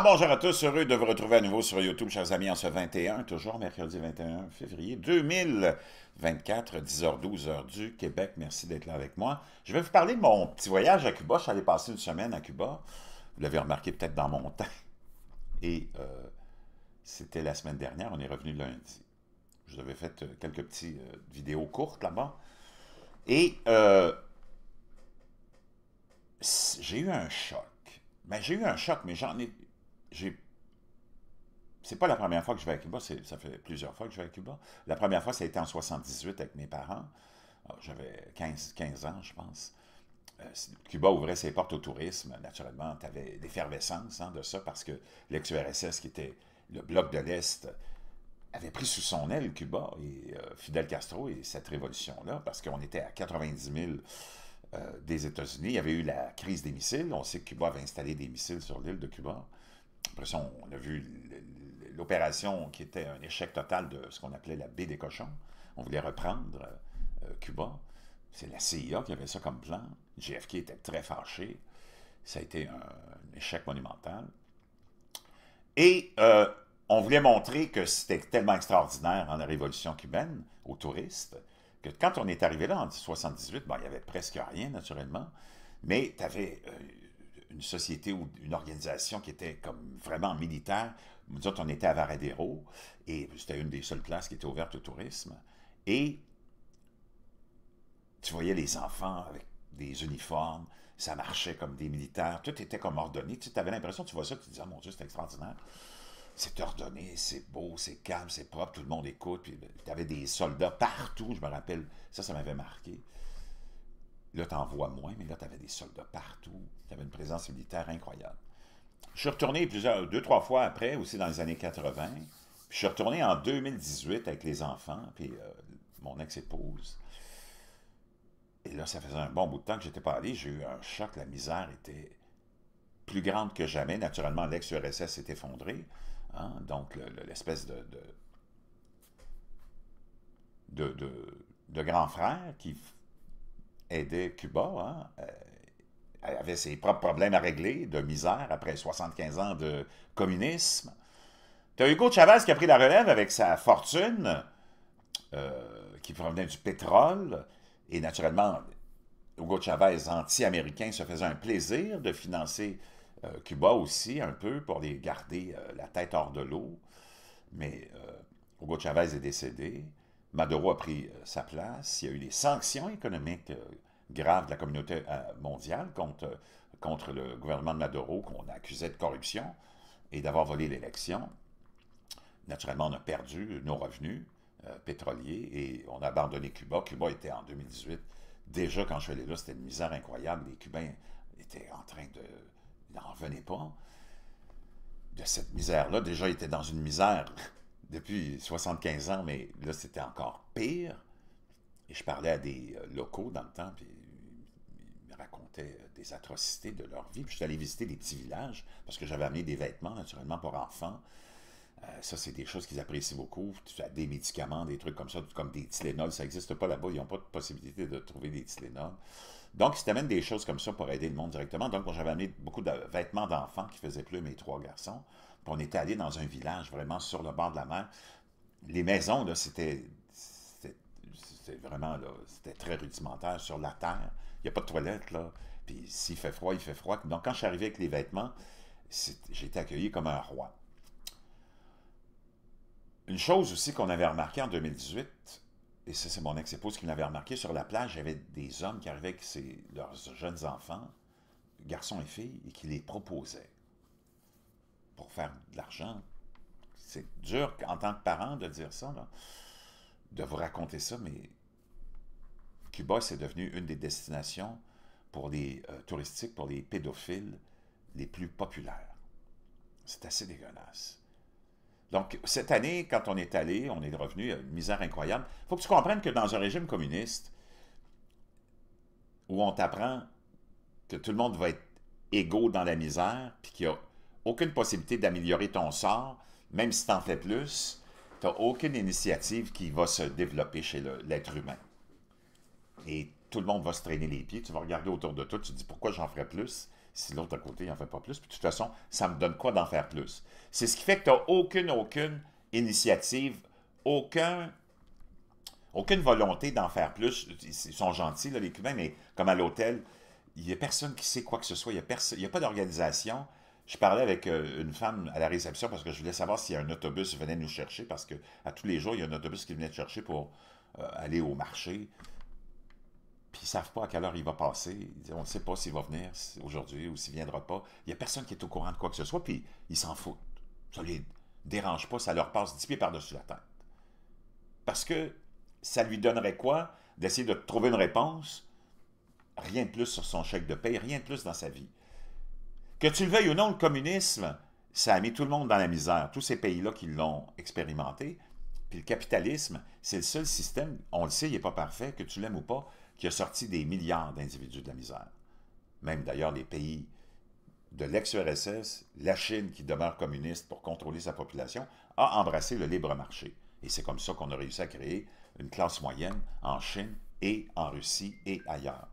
bonjour à tous, heureux de vous retrouver à nouveau sur YouTube, chers amis, en ce 21, toujours mercredi 21 février 2024, 10h, 12h du Québec. Merci d'être là avec moi. Je vais vous parler de mon petit voyage à Cuba. Je suis allé passer une semaine à Cuba. Vous l'avez remarqué peut-être dans mon temps. Et euh, c'était la semaine dernière, on est revenu lundi. Je vous avais fait euh, quelques petites euh, vidéos courtes là-bas. Et j'ai eu un choc. mais ben, j'ai eu un choc, mais j'en ai, c'est pas la première fois que je vais à Cuba, ça fait plusieurs fois que je vais à Cuba. La première fois, ça a été en 78 avec mes parents. Ah, j'avais 15, ans, je pense. Euh, Cuba ouvrait ses portes au tourisme. Naturellement, tu avais l'effervescence hein, de ça parce que l'ex-URSS, qui était le bloc de l'Est, avait pris sous son aile Cuba et euh, Fidel Castro et cette révolution-là parce qu'on était à 90 000 euh, des États-Unis. Il y avait eu la crise des missiles. On sait que Cuba avait installé des missiles sur l'île de Cuba on a vu l'opération qui était un échec total de ce qu'on appelait la baie des cochons. On voulait reprendre euh, euh, Cuba. C'est la CIA qui avait ça comme plan. JFK était très fâché. Ça a été un, échec monumental. Et euh, on voulait montrer que c'était tellement extraordinaire en la révolution cubaine aux touristes que quand on est arrivé là en 1978, il n'y avait presque rien naturellement, mais tu avais une société ou une organisation qui était comme vraiment militaire. Nous autres, on était à Varadero, et c'était une des seules places qui était ouverte au tourisme. Et tu voyais les enfants avec des uniformes, ça marchait comme des militaires, tout était comme ordonné. Tu avais l'impression, tu vois ça, tu te disais, ah, mon Dieu, c'est extraordinaire. C'est ordonné, c'est beau, c'est calme, c'est propre, tout le monde écoute. Puis tu avais des soldats partout, je me rappelle, ça, ça m'avait marqué. Là, t'en vois moins, mais là, t'avais des soldats partout. T'avais une présence militaire incroyable. Je suis retourné plusieurs, deux, trois fois après, aussi dans les années 80. Puis je suis retourné en 2018 avec les enfants, puis euh, mon ex-épouse. Et là, ça faisait un bon bout de temps que j'étais pas allé. J'ai eu un choc. La misère était plus grande que jamais. Naturellement, l'ex-URSS s'est effondré. Hein. Donc, l'espèce de, de, grand frère qui aidait Cuba, hein. euh, avait ses propres problèmes à régler, de misère après 75 ans de communisme. Tu as Hugo Chavez qui a pris la relève avec sa fortune, euh, qui provenait du pétrole, et naturellement, Hugo Chavez, anti-américain, se faisait un plaisir de financer euh, Cuba aussi, un peu, pour les garder la tête hors de l'eau. Mais Hugo Chavez est décédé. Maduro a pris euh, sa place. Il y a eu des sanctions économiques euh, graves de la communauté euh, mondiale contre, contre le gouvernement de Maduro, qu'on accusait de corruption et d'avoir volé l'élection. Naturellement, on a perdu nos revenus pétroliers et on a abandonné Cuba. Cuba était en 2018, déjà quand je suis allé là, c'était une misère incroyable. Les Cubains étaient en train de... n'en revenaient pas de cette misère-là. Déjà, ils étaient dans une misère depuis 75 ans, mais là, c'était encore pire. Et je parlais à des euh, locaux dans le temps, puis ils me racontaient euh, des atrocités de leur vie. Puis je suis allé visiter des petits villages, parce que j'avais amené des vêtements, naturellement, pour enfants. Euh, ça, c'est des choses qu'ils apprécient beaucoup. Tu as des médicaments, des trucs comme ça, comme des Tylenol. Ça n'existe pas là-bas. Ils n'ont pas de possibilité de trouver des Tylenol. Donc, ils t'amènent des choses comme ça pour aider le monde directement. Donc, j'avais amené beaucoup de vêtements d'enfants qui faisaient plus mes trois garçons on était allé dans un village vraiment sur le bord de la mer. Les maisons, là, c'était vraiment, c'était très rudimentaire sur la terre. Il n'y a pas de toilette, là. Puis s'il fait froid, il fait froid. Donc quand je suis arrivé avec les vêtements, j'ai été accueilli comme un roi. Une chose aussi qu'on avait remarqué en 2018, et c'est mon ex-épouse qui l'avait remarqué, sur la plage, il y avait des hommes qui arrivaient avec leurs jeunes enfants, garçons et filles, et qui les proposaient pour faire de l'argent. C'est dur en tant que parent de dire ça, de vous raconter ça, mais Cuba, c'est devenu une des destinations pour les euh, touristiques, pour les pédophiles les plus populaires. C'est assez dégueulasse. Donc, cette année, quand on est allé, on est revenu euh, misère incroyable. Il faut que tu comprennes que dans un régime communiste, où on t'apprend que tout le monde va être égaux dans la misère, puis qu'il y a aucune possibilité d'améliorer ton sort, même si tu en fais plus, tu n'as aucune initiative qui va se développer chez l'être humain. Et tout le monde va se traîner les pieds, tu vas regarder autour de toi, tu te dis pourquoi j'en ferais plus si l'autre à côté n'en fait pas plus, puis de toute façon, ça me donne quoi d'en faire plus. C'est ce qui fait que tu n'as aucune, aucune initiative, aucun aucune volonté d'en faire plus. Ils sont gentils, les Cubains, mais comme à l'hôtel, il n'y a personne qui sait quoi que ce soit. Il n'y a, pas d'organisation. Je parlais avec euh, une femme à la réception parce que je voulais savoir si un autobus venait nous chercher parce que à tous les jours, il y a un autobus qui venait te chercher pour euh, aller au marché. Puis ils ne savent pas à quelle heure il va passer. On ne sait pas s'il va venir aujourd'hui ou s'il ne viendra pas. Il n'y a personne qui est au courant de quoi que ce soit, puis ils s'en foutent. Ça ne les dérange pas, ça leur passe dix pieds par-dessus la tête. Parce que ça lui donnerait quoi d'essayer de trouver une réponse? Rien de plus sur son chèque de paie, rien de plus dans sa vie. Que tu le veuilles ou non, le communisme, ça a mis tout le monde dans la misère, tous ces pays-là qui l'ont expérimenté. Puis le capitalisme, c'est le seul système, on le sait, il n'est pas parfait, que tu l'aimes ou pas, qui a sorti des milliards d'individus de la misère. Même d'ailleurs les pays de l'ex-URSS, la Chine qui demeure communiste pour contrôler sa population, a embrassé le libre marché. Et c'est comme ça qu'on a réussi à créer une classe moyenne en Chine et en Russie et ailleurs.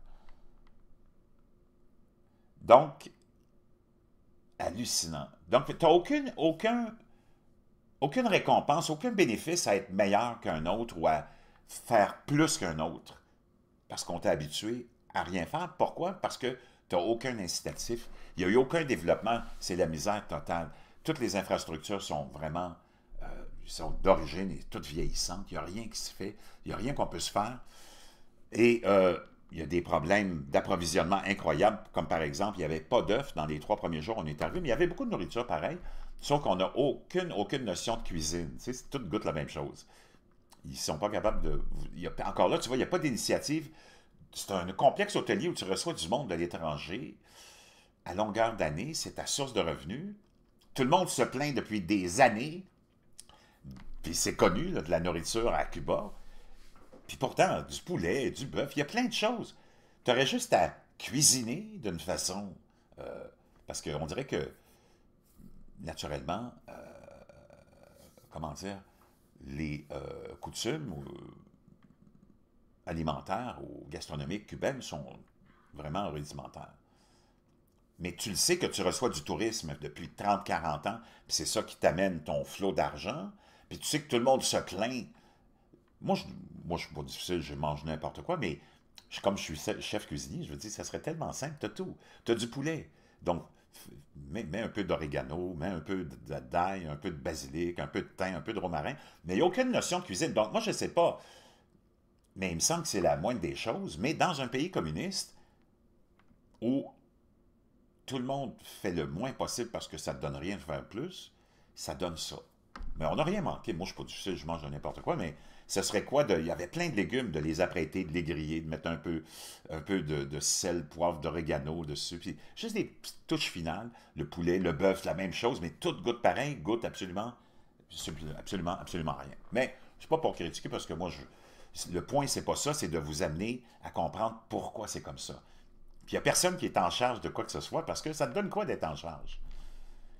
Donc, hallucinant. Donc, tu n'as aucune, aucun, aucune récompense, aucun bénéfice à être meilleur qu'un autre ou à faire plus qu'un autre parce qu'on t'a habitué à rien faire. Pourquoi? Parce que tu n'as aucun incitatif. Il n'y a eu aucun développement. C'est la misère totale. Toutes les infrastructures sont vraiment euh, sont d'origine et toutes vieillissantes. Il n'y a rien qui se fait. Il n'y a rien qu'on peut se faire. Et euh, il y a des problèmes d'approvisionnement incroyables, comme par exemple, il n'y avait pas d'œufs dans les trois premiers jours, où on est arrivé, mais il y avait beaucoup de nourriture pareil, sauf qu'on n'a aucune, aucune notion de cuisine. c'est sais, toutes la même chose. Ils sont pas capables de... encore là, tu vois, il n'y a pas d'initiative. C'est un complexe hôtelier où tu reçois du monde de l'étranger. À longueur d'année, c'est ta source de revenus. Tout le monde se plaint depuis des années, puis c'est connu, de la nourriture à Cuba puis pourtant, du poulet, du bœuf, il y a plein de choses. Tu aurais juste à cuisiner d'une façon. Euh, parce qu'on dirait que, naturellement, euh, comment dire, les euh, coutumes alimentaires ou gastronomiques cubaines sont vraiment rudimentaires. Mais tu le sais que tu reçois du tourisme depuis 30-40 ans, puis c'est ça qui t'amène ton flot d'argent, puis tu sais que tout le monde se plaint. Moi, je, moi, je suis pas difficile, je mange n'importe quoi, mais comme je suis chef cuisinier, je veux dire, ça serait tellement simple, t'as tout. T'as du poulet. Donc, mets, un peu d'origano, mets un peu d'ail, un peu de basilic, un peu de thym, un peu de romarin, mais il n'y a aucune notion de cuisine. Donc, moi, je ne sais pas. Mais il me semble que c'est la moindre des choses. Mais dans un pays communiste, où tout le monde fait le moins possible parce que ça ne donne rien de faire plus, ça donne ça. Mais on n'a rien manqué. Moi, je ne suis pas difficile, je mange n'importe quoi, mais ce serait quoi de, Il y avait plein de légumes, de les apprêter, de les griller, de mettre un peu, un peu de, sel, poivre, d'oregano dessus. Puis juste des petites touches finales. Le poulet, le bœuf, la même chose, mais tout goûte pareil, goûte absolument, absolument, absolument rien. Mais c'est pas pour critiquer parce que moi, je, le point, c'est pas ça, c'est de vous amener à comprendre pourquoi c'est comme ça. Puis il n'y a personne qui est en charge de quoi que ce soit parce que ça te donne quoi d'être en charge?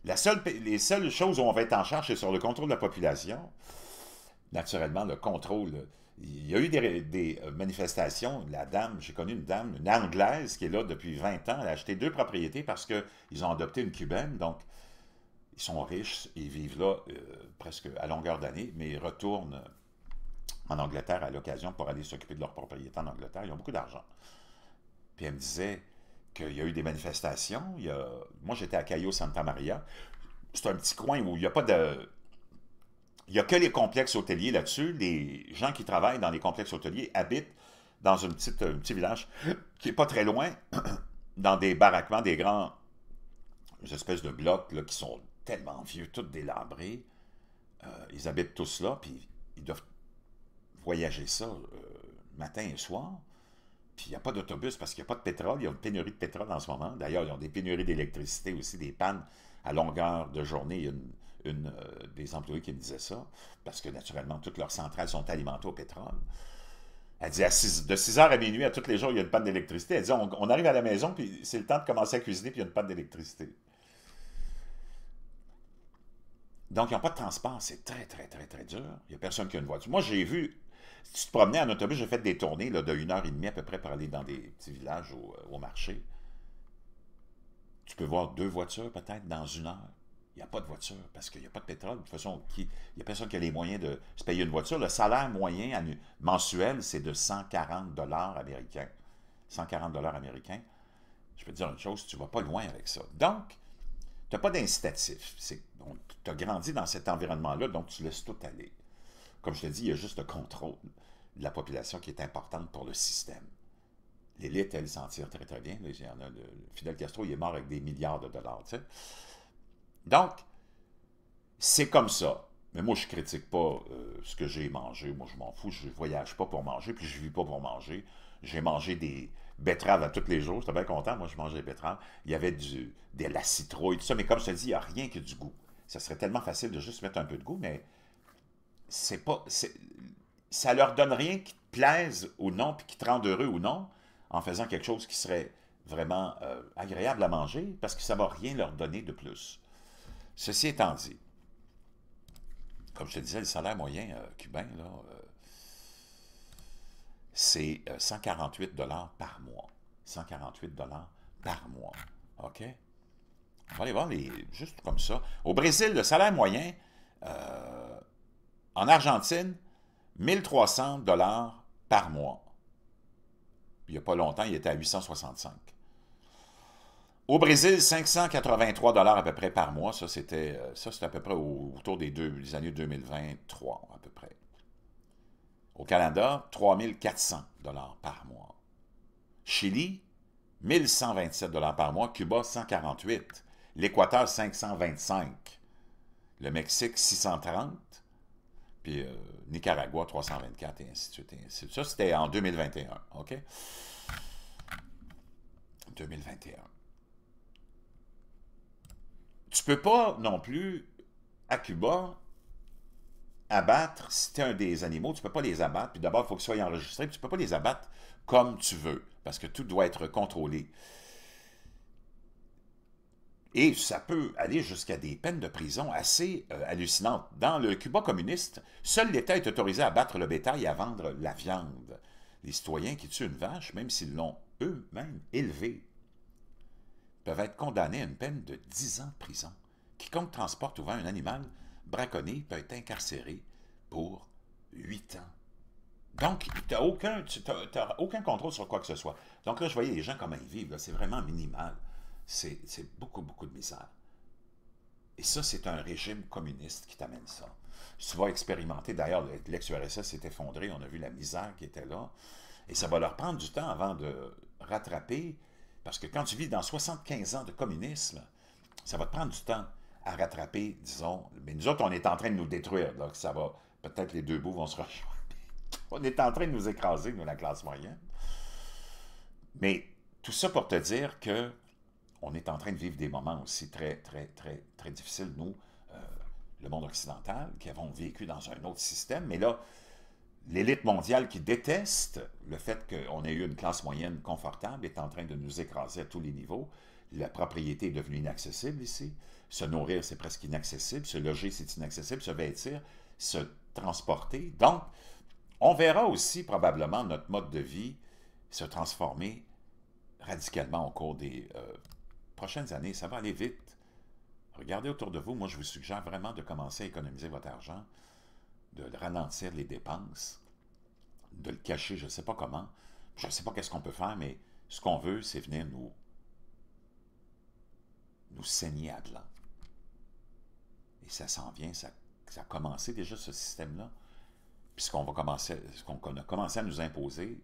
La seule, les seules choses où on va être en charge, c'est sur le contrôle de la population naturellement, le contrôle. Il y a eu des, euh, manifestations. La dame, j'ai connu une dame, une Anglaise qui est là depuis 20 ans. Elle a acheté deux propriétés parce qu'ils ont adopté une Cubaine. Donc, ils sont riches, ils vivent là euh, presque à longueur d'année, mais ils retournent en Angleterre à l'occasion pour aller s'occuper de leurs propriétés en Angleterre. Ils ont beaucoup d'argent. Puis elle me disait qu'il y a eu des manifestations. Il Moi, j'étais à Cayo Santa Maria. C'est un petit coin où il n'y a pas de il n'y a que les complexes hôteliers là-dessus. Les gens qui travaillent dans les complexes hôteliers habitent dans une petite, un petit village qui n'est pas très loin, dans des baraquements, des grands espèces de blocs là, qui sont tellement vieux, tous délabrés. Euh, ils habitent tous là, puis ils doivent voyager ça euh, matin et soir. Puis il n'y a pas d'autobus parce qu'il n'y a pas de pétrole. Il y a une pénurie de pétrole en ce moment. D'ailleurs, ils ont des pénuries d'électricité aussi, des pannes à longueur de journée. Il y a une une, euh, des employés qui me disait ça, parce que naturellement, toutes leurs centrales sont alimentées au pétrole. Elle dit de 6 h à minuit, à tous les jours, il y a une panne d'électricité. Elle dit on, arrive à la maison, puis c'est le temps de commencer à cuisiner, puis il y a une panne d'électricité. Donc, ils n'ont pas de transport. C'est très, très, très, très dur. Il n'y a personne qui a une voiture. Moi, j'ai vu, si tu te promenais en autobus, j'ai fait des tournées là, de 1 heure et demie à peu près pour aller dans des petits villages au euh, marché. Tu peux voir deux voitures peut-être dans une heure. Il n'y a pas de voiture parce qu'il n'y a pas de pétrole. De toute façon, il n'y a personne qui a les moyens de se payer une voiture. Le salaire moyen mensuel, c'est de 140 dollars américains. 140 dollars américains. Je peux te dire une chose, tu ne vas pas loin avec ça. Donc, tu n'as pas d'incitatif. Tu as grandi dans cet environnement-là, donc tu laisses tout aller. Comme je te dis, il y a juste le contrôle de la population qui est importante pour le système. L'élite, elle s'en tire très, très bien. Fidel Castro, il est mort avec des milliards de dollars. Donc, c'est comme ça. Mais moi, je ne critique pas euh, ce que j'ai mangé. Moi, je m'en fous. Je ne voyage pas pour manger, puis je ne vis pas pour manger. J'ai mangé des betteraves à tous les jours. J'étais bien content. Moi, je mangeais des betteraves. Il y avait du, de la citrouille, tout ça. Mais comme je te dis, il n'y a rien que du goût. Ça serait tellement facile de juste mettre un peu de goût, mais c'est pas... Ça leur donne rien qui te plaise ou non, puis qui te rend heureux ou non, en faisant quelque chose qui serait vraiment euh, agréable à manger, parce que ça ne va rien leur donner de plus. Ceci étant dit, comme je te disais, le salaire moyen euh, cubain, euh, c'est 148 euh, dollars par mois. 148 dollars par mois. OK? On va aller voir les, juste comme ça. Au Brésil, le salaire moyen, en Argentine, 1300 dollars par mois. Il n'y a pas longtemps, il était à 865. Au Brésil, 583 dollars à peu près par mois. Ça, c'était euh, ça, à peu près autour des, deux, années 2023, à peu près. Au Canada, 3400 dollars par mois. Chili, 1127 dollars par mois. Cuba, 148. L'Équateur, 525. Le Mexique, 630. Puis euh, Nicaragua, 324, et ainsi de suite. Ça, c'était en 2021, OK? 2021 tu peux pas non plus, à Cuba, abattre, si tu es un des animaux, tu peux pas les abattre. Puis d'abord, il faut qu'ils soient enregistrés. Puis tu peux pas les abattre comme tu veux, parce que tout doit être contrôlé. Et ça peut aller jusqu'à des peines de prison assez euh, hallucinantes. Dans le Cuba communiste, seul l'État est autorisé à abattre le bétail et à vendre la viande. Les citoyens qui tuent une vache, même s'ils l'ont eux-mêmes élevée, peuvent être condamnés à une peine de 10 ans de prison. Quiconque transporte ou vend un animal braconné peut être incarcéré pour 8 ans. Donc, tu n'as aucun, aucun, contrôle sur quoi que ce soit. Donc là, je voyais les gens comment ils vivent. C'est vraiment minimal. C'est beaucoup, beaucoup de misère. Et ça, c'est un régime communiste qui t'amène ça. Tu vas expérimenter. D'ailleurs, l'ex-URSS s'est effondré. On a vu la misère qui était là. Et ça va leur prendre du temps avant de rattraper parce que quand tu vis dans 75 ans de communisme, ça va te prendre du temps à rattraper, disons. Mais nous autres, on est en train de nous détruire, donc ça va. Peut-être les deux bouts vont se rejoindre. on est en train de nous écraser, nous, la classe moyenne. Mais tout ça pour te dire que on est en train de vivre des moments aussi très, très, très, très difficiles, nous, euh, le monde occidental, qui avons vécu dans un autre système. Mais là, L'élite mondiale qui déteste le fait qu'on ait eu une classe moyenne confortable est en train de nous écraser à tous les niveaux. La propriété est devenue inaccessible ici. Se nourrir, c'est presque inaccessible. Se loger, c'est inaccessible. Se vêtir, se transporter. Donc, on verra aussi probablement notre mode de vie se transformer radicalement au cours des euh, prochaines années. Ça va aller vite. Regardez autour de vous. Moi, je vous suggère vraiment de commencer à économiser votre argent ralentir les dépenses, de le cacher, je ne sais pas comment, je ne sais pas qu'est-ce qu'on peut faire, mais ce qu'on veut, c'est venir nous, nous saigner à blanc. Et ça s'en vient, ça, a commencé déjà ce système-là. Puis va commencer, ce qu'on a commencé à nous imposer,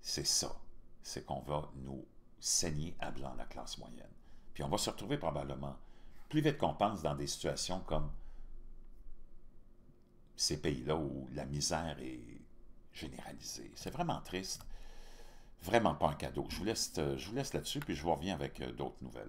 c'est ça. C'est qu'on va nous saigner à blanc la classe moyenne. Puis on va se retrouver probablement plus vite qu'on pense dans des situations comme ces pays-là où la misère est généralisée. C'est vraiment triste. Vraiment pas un cadeau. Je vous laisse, euh, je vous laisse là-dessus, puis je vous reviens avec euh, d'autres nouvelles.